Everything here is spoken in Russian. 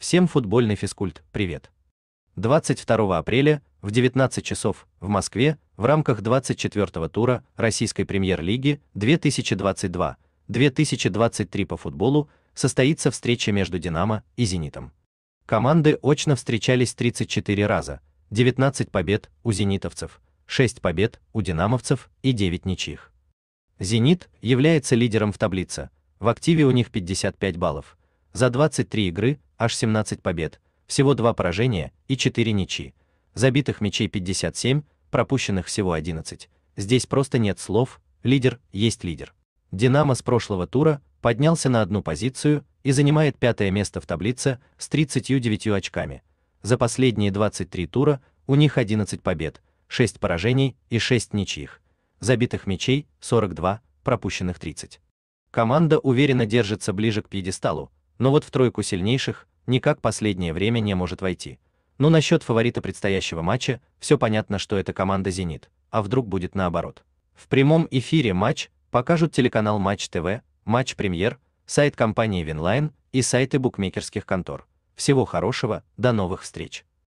Всем футбольный физкульт, привет. 22 апреля в 19 часов в Москве в рамках 24 тура Российской премьер-лиги 2022-2023 по футболу состоится встреча между «Динамо» и «Зенитом». Команды очно встречались 34 раза, 19 побед у «зенитовцев», 6 побед у «динамовцев» и 9 ничьих. «Зенит» является лидером в таблице, в активе у них 55 баллов. За 23 игры аж 17 побед, всего 2 поражения и 4 ничьи. Забитых мячей 57, пропущенных всего 11. Здесь просто нет слов, лидер есть лидер. Динамо с прошлого тура поднялся на одну позицию и занимает пятое место в таблице с 39 очками. За последние 23 тура у них 11 побед, 6 поражений и 6 ничьих. Забитых мячей 42, пропущенных 30. Команда уверенно держится ближе к пьедесталу, но вот в тройку сильнейших никак последнее время не может войти. Но насчет фаворита предстоящего матча, все понятно, что это команда «Зенит», а вдруг будет наоборот. В прямом эфире матч покажут телеканал «Матч ТВ», «Матч Премьер», сайт компании «Винлайн» и сайты букмекерских контор. Всего хорошего, до новых встреч!